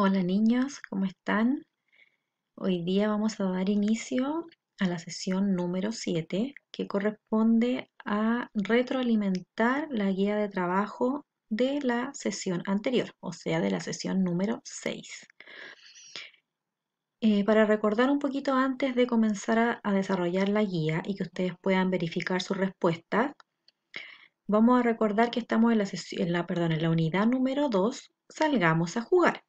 Hola niños, ¿cómo están? Hoy día vamos a dar inicio a la sesión número 7 que corresponde a retroalimentar la guía de trabajo de la sesión anterior, o sea, de la sesión número 6. Eh, para recordar un poquito antes de comenzar a, desarrollar la guía y que ustedes puedan verificar sus respuestas, vamos a recordar que estamos en la, en la, perdón, en la unidad número 2, salgamos a jugar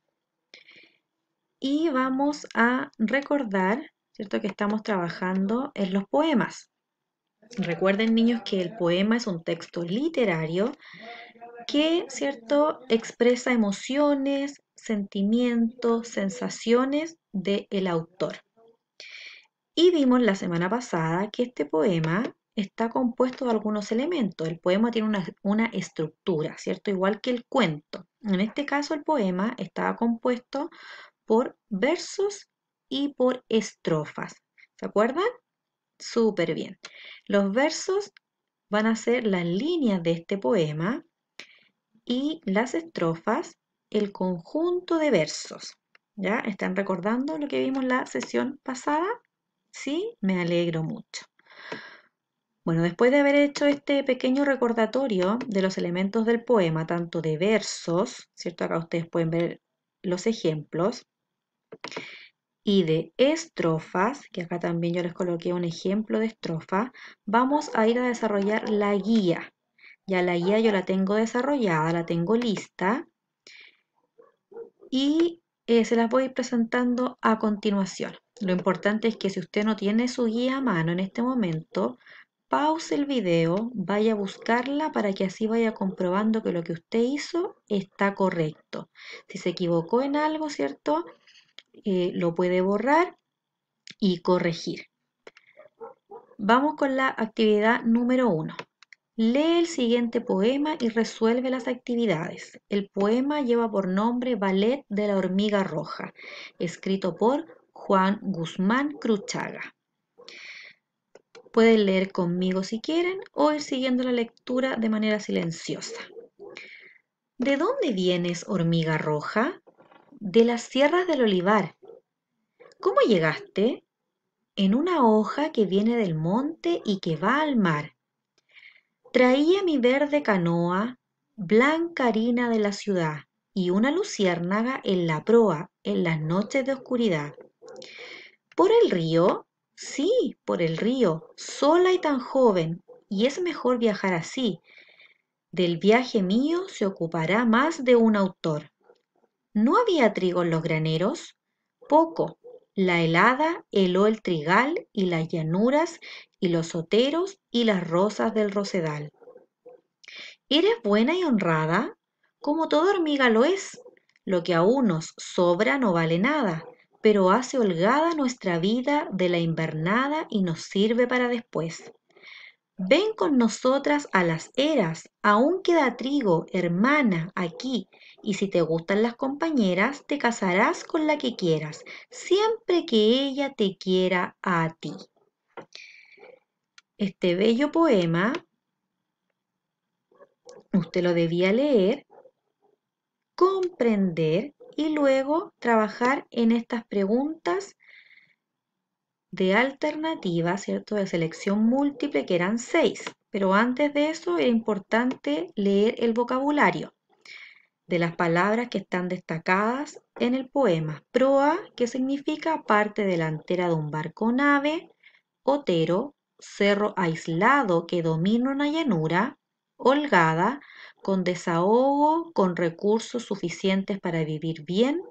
y vamos a recordar, ¿cierto?, que estamos trabajando en los poemas. Recuerden, niños, que el poema es un texto literario que, ¿cierto?, expresa emociones, sentimientos, sensaciones del el autor. Y vimos la semana pasada que este poema está compuesto de algunos elementos. El poema tiene una, una, estructura, ¿cierto? Igual que el cuento. En este caso el poema estaba compuesto por versos y por estrofas. ¿Se acuerdan? Súper bien. Los versos van a ser las líneas de este poema y las estrofas el conjunto de versos. ¿Ya? ¿Están recordando lo que vimos la sesión pasada? Sí, me alegro mucho. Bueno, después de haber hecho este pequeño recordatorio de los elementos del poema, tanto de versos, ¿cierto? Acá ustedes pueden ver los ejemplos, y de estrofas, que acá también yo les coloqué un ejemplo de estrofa, vamos a ir a desarrollar la guía. Ya la guía yo la tengo desarrollada, la tengo lista. Y eh, se las voy a ir presentando a continuación. Lo importante es que si usted no tiene su guía a mano en este momento, pause el video, vaya a buscarla para que así vaya comprobando que lo que usted hizo está correcto. Si se equivocó en algo, ¿cierto? Eh, lo puede borrar y corregir. Vamos con la actividad número uno. Lee el siguiente poema y resuelve las actividades. El poema lleva por nombre Ballet de la Hormiga Roja, escrito por Juan Guzmán Cruchaga. Pueden leer conmigo si quieren o ir siguiendo la lectura de manera silenciosa. ¿De dónde vienes, hormiga roja? de las sierras del olivar. ¿Cómo llegaste? En una hoja que viene del monte y que va al mar. Traía mi verde canoa, blanca harina de la ciudad y una luciérnaga en la proa en las noches de oscuridad. ¿Por el río? Sí, por el río, sola y tan joven, y es mejor viajar así. Del viaje mío se ocupará más de un autor. ¿No había trigo en los graneros? Poco. La helada heló el trigal y las llanuras y los soteros y las rosas del rosedal. ¿Eres buena y honrada? Como toda hormiga lo es. Lo que a unos sobra no vale nada, pero hace holgada nuestra vida de la invernada y nos sirve para después. Ven con nosotras a las eras, aún queda trigo, hermana, aquí, y si te gustan las compañeras, te casarás con la que quieras, siempre que ella te quiera a ti. Este bello poema, usted lo debía leer, comprender y luego trabajar en estas preguntas de alternativa, ¿cierto? De selección múltiple, que eran seis. Pero antes de eso era importante leer el vocabulario de las palabras que están destacadas en el poema. Proa, que significa parte delantera de un barco nave. Otero, cerro aislado que domina una llanura. Holgada, con desahogo, con recursos suficientes para vivir bien.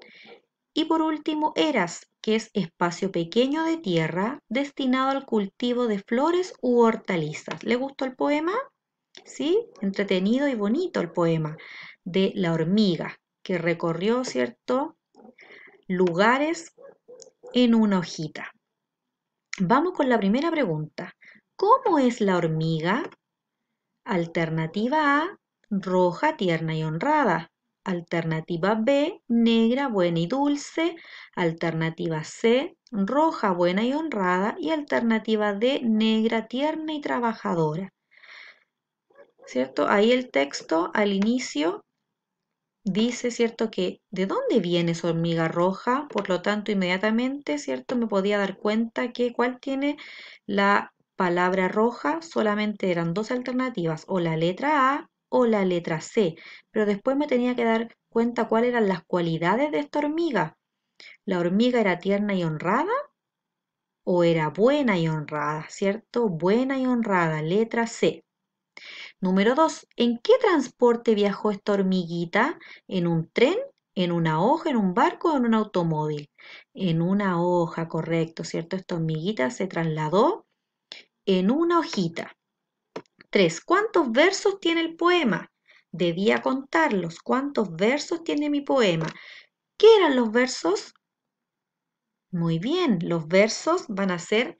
Y por último, eras, que es espacio pequeño de tierra destinado al cultivo de flores u hortalizas. ¿Le gustó el poema? ¿Sí? Entretenido y bonito el poema de la hormiga que recorrió, ¿cierto? Lugares en una hojita. Vamos con la primera pregunta. ¿Cómo es la hormiga? Alternativa A, roja, tierna y honrada. Alternativa B, negra, buena y dulce. Alternativa C, roja, buena y honrada. Y alternativa D, negra, tierna y trabajadora. ¿Cierto? Ahí el texto al inicio dice, ¿cierto? Que de dónde viene esa hormiga roja, por lo tanto inmediatamente, ¿cierto? Me podía dar cuenta que cuál tiene la palabra roja, solamente eran dos alternativas, o la letra A o la letra C, pero después me tenía que dar cuenta cuáles eran las cualidades de esta hormiga. ¿La hormiga era tierna y honrada? ¿O era buena y honrada? ¿Cierto? Buena y honrada, letra C. Número 2. ¿En qué transporte viajó esta hormiguita? ¿En un tren? ¿En una hoja? ¿En un barco? ¿O en un automóvil? En una hoja, correcto, ¿cierto? Esta hormiguita se trasladó en una hojita. 3. ¿Cuántos versos tiene el poema? Debía contarlos. ¿Cuántos versos tiene mi poema? ¿Qué eran los versos? Muy bien, los versos van a ser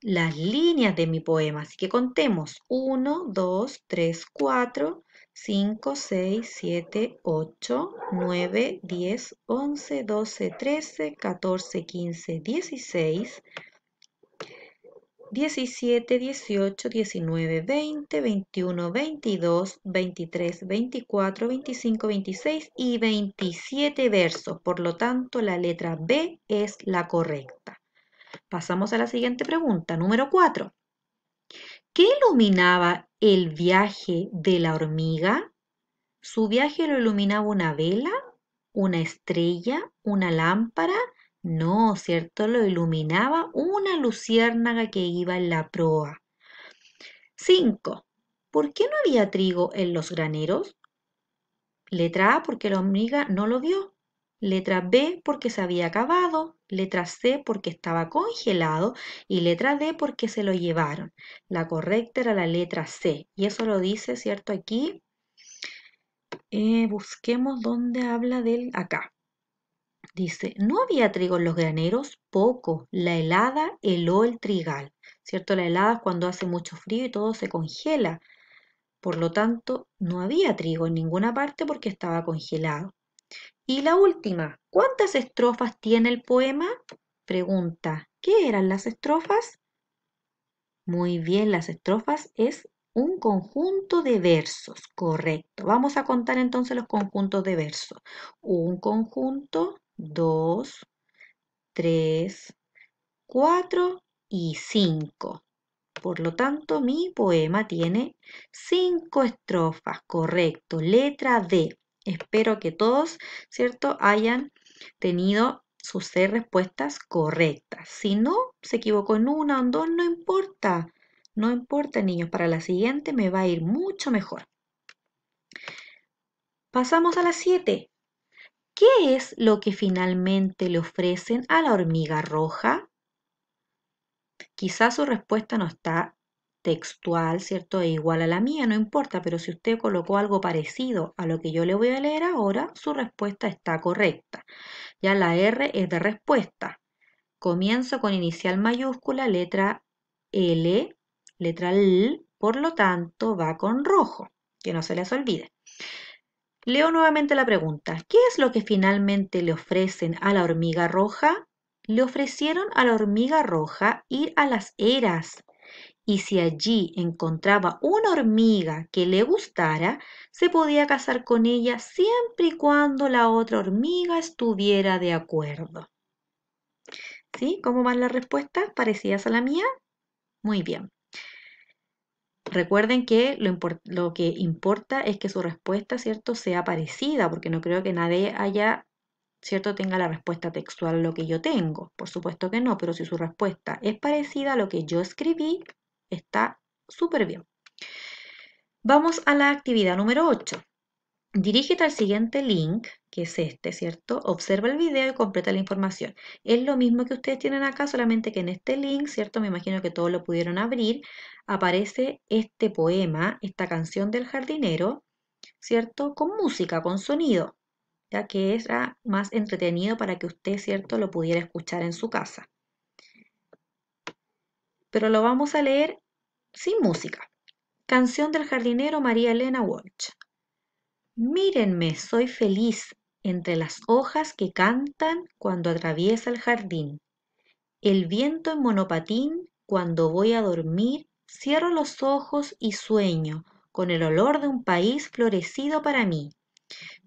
las líneas de mi poema. Así que contemos. 1, 2, 3, 4, 5, 6, 7, 8, 9, 10, 11, 12, 13, 14, 15, 16. 17, 18, 19, 20, 21, 22, 23, 24, 25, 26 y 27 versos. Por lo tanto, la letra B es la correcta. Pasamos a la siguiente pregunta, número 4. ¿Qué iluminaba el viaje de la hormiga? ¿Su viaje lo iluminaba una vela, una estrella, una lámpara? No, ¿cierto? Lo iluminaba una luciérnaga que iba en la proa. 5. ¿Por qué no había trigo en los graneros? Letra A, porque la hormiga no lo vio. Letra B, porque se había acabado. Letra C, porque estaba congelado. Y letra D, porque se lo llevaron. La correcta era la letra C. Y eso lo dice, ¿cierto? Aquí. Eh, busquemos dónde habla del acá. Dice, no había trigo en los graneros, poco. La helada heló el trigal. ¿Cierto? La helada es cuando hace mucho frío y todo se congela. Por lo tanto, no había trigo en ninguna parte porque estaba congelado. Y la última, ¿cuántas estrofas tiene el poema? Pregunta, ¿qué eran las estrofas? Muy bien, las estrofas es un conjunto de versos, correcto. Vamos a contar entonces los conjuntos de versos. Un conjunto 2, 3, 4 y 5. Por lo tanto, mi poema tiene cinco estrofas, correcto, letra D. Espero que todos, ¿cierto?, hayan tenido sus seis respuestas correctas. Si no, se equivocó en una o en dos, no importa. No importa, niños, para la siguiente me va a ir mucho mejor. Pasamos a las 7. ¿qué es lo que finalmente le ofrecen a la hormiga roja? Quizás su respuesta no está textual, ¿cierto? E igual a la mía, no importa, pero si usted colocó algo parecido a lo que yo le voy a leer ahora, su respuesta está correcta. Ya la R es de respuesta. Comienzo con inicial mayúscula, letra L, letra L, por lo tanto va con rojo, que no se les olvide. Leo nuevamente la pregunta. ¿Qué es lo que finalmente le ofrecen a la hormiga roja? Le ofrecieron a la hormiga roja ir a las eras y si allí encontraba una hormiga que le gustara, se podía casar con ella siempre y cuando la otra hormiga estuviera de acuerdo. ¿Sí? ¿Cómo van las respuestas? ¿Parecidas a la mía? Muy bien. Recuerden que lo, que importa es que su respuesta, ¿cierto?, sea parecida, porque no creo que nadie haya, ¿cierto?, tenga la respuesta textual lo que yo tengo. Por supuesto que no, pero si su respuesta es parecida a lo que yo escribí, está súper bien. Vamos a la actividad número 8. Dirígete al siguiente link, que es este, ¿cierto? Observa el video y completa la información. Es lo mismo que ustedes tienen acá, solamente que en este link, ¿cierto? Me imagino que todos lo pudieron abrir. Aparece este poema, esta canción del jardinero, ¿cierto? Con música, con sonido, ya que es más entretenido para que usted, ¿cierto? Lo pudiera escuchar en su casa. Pero lo vamos a leer sin música. Canción del jardinero María Elena Walsh. Mírenme, soy feliz entre las hojas que cantan cuando atraviesa el jardín. El viento en monopatín, cuando voy a dormir, cierro los ojos y sueño con el olor de un país florecido para mí.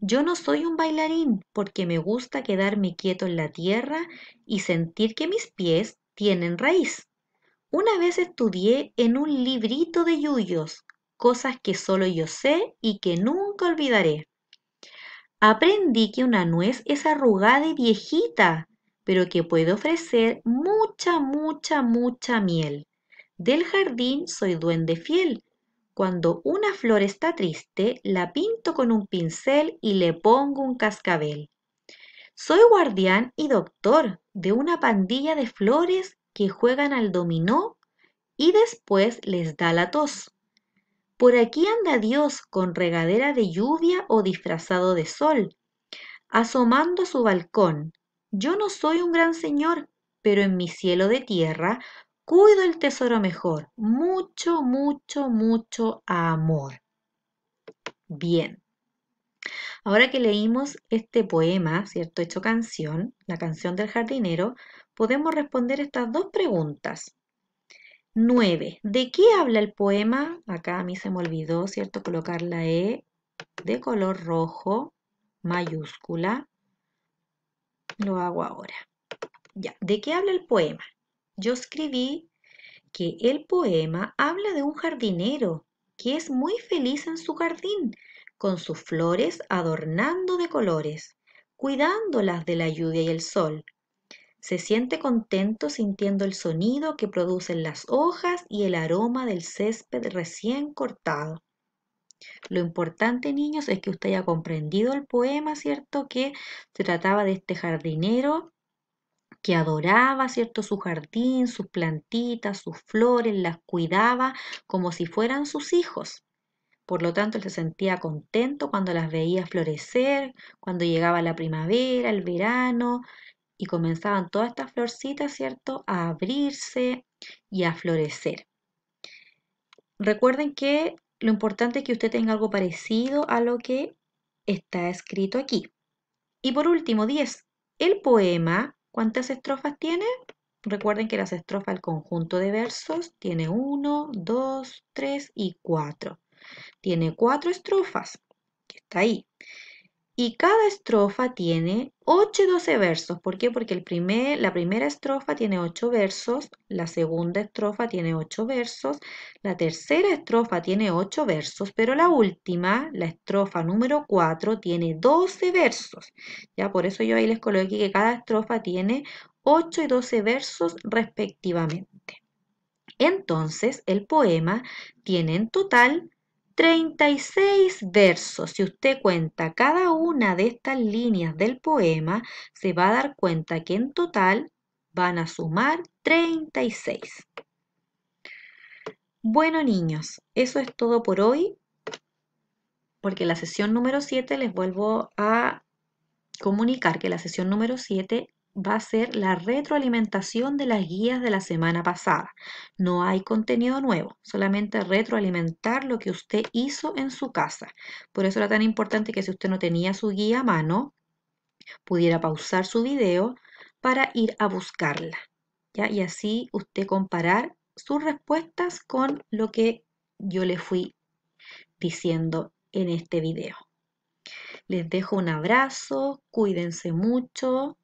Yo no soy un bailarín porque me gusta quedarme quieto en la tierra y sentir que mis pies tienen raíz. Una vez estudié en un librito de yuyos cosas que solo yo sé y que nunca olvidaré. Aprendí que una nuez es arrugada y viejita, pero que puede ofrecer mucha, mucha, mucha miel. Del jardín soy duende fiel. Cuando una flor está triste, la pinto con un pincel y le pongo un cascabel. Soy guardián y doctor de una pandilla de flores que juegan al dominó y después les da la tos. Por aquí anda Dios con regadera de lluvia o disfrazado de sol, asomando a su balcón. Yo no soy un gran señor, pero en mi cielo de tierra cuido el tesoro mejor. Mucho, mucho, mucho amor. Bien. Ahora que leímos este poema, ¿cierto? Hecho canción, la canción del jardinero, podemos responder estas dos preguntas. 9. ¿De qué habla el poema? Acá a mí se me olvidó, ¿cierto? Colocar la E de color rojo, mayúscula. Lo hago ahora. Ya, ¿de qué habla el poema? Yo escribí que el poema habla de un jardinero que es muy feliz en su jardín, con sus flores adornando de colores, cuidándolas de la lluvia y el sol, se siente contento sintiendo el sonido que producen las hojas y el aroma del césped recién cortado. Lo importante, niños, es que usted haya comprendido el poema, ¿cierto? Que se trataba de este jardinero que adoraba, ¿cierto? Su jardín, sus plantitas, sus flores, las cuidaba como si fueran sus hijos. Por lo tanto, él se sentía contento cuando las veía florecer, cuando llegaba la primavera, el verano, y comenzaban todas estas florcitas, ¿cierto?, a abrirse y a florecer. Recuerden que lo importante es que usted tenga algo parecido a lo que está escrito aquí. Y por último, 10. El poema, ¿cuántas estrofas tiene? Recuerden que las estrofas, el conjunto de versos, tiene 1, 2, 3 y 4. Tiene 4 estrofas, que está ahí. Y cada estrofa tiene 8 y 12 versos. ¿Por qué? Porque la primera estrofa tiene 8 versos, la segunda estrofa tiene 8 versos, la tercera estrofa tiene 8 versos, pero la última, la estrofa número 4, tiene 12 versos. Ya por eso yo ahí les coloqué que cada estrofa tiene 8 y 12 versos respectivamente. Entonces, el poema tiene en total 36 versos. Si usted cuenta cada una de estas líneas del poema, se va a dar cuenta que en total van a sumar 36. Bueno niños, eso es todo por hoy, porque la sesión número 7 les vuelvo a comunicar que la sesión número 7 va a ser la retroalimentación de las guías de la semana pasada. No hay contenido nuevo, solamente retroalimentar lo que usted hizo en su casa. Por eso era tan importante que si usted no tenía su guía a mano, pudiera pausar su video para ir a buscarla. Y así usted comparar sus respuestas con lo que yo le fui diciendo en este video. Les dejo un abrazo, cuídense mucho,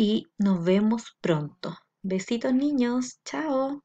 y nos vemos pronto. Besitos niños, chao.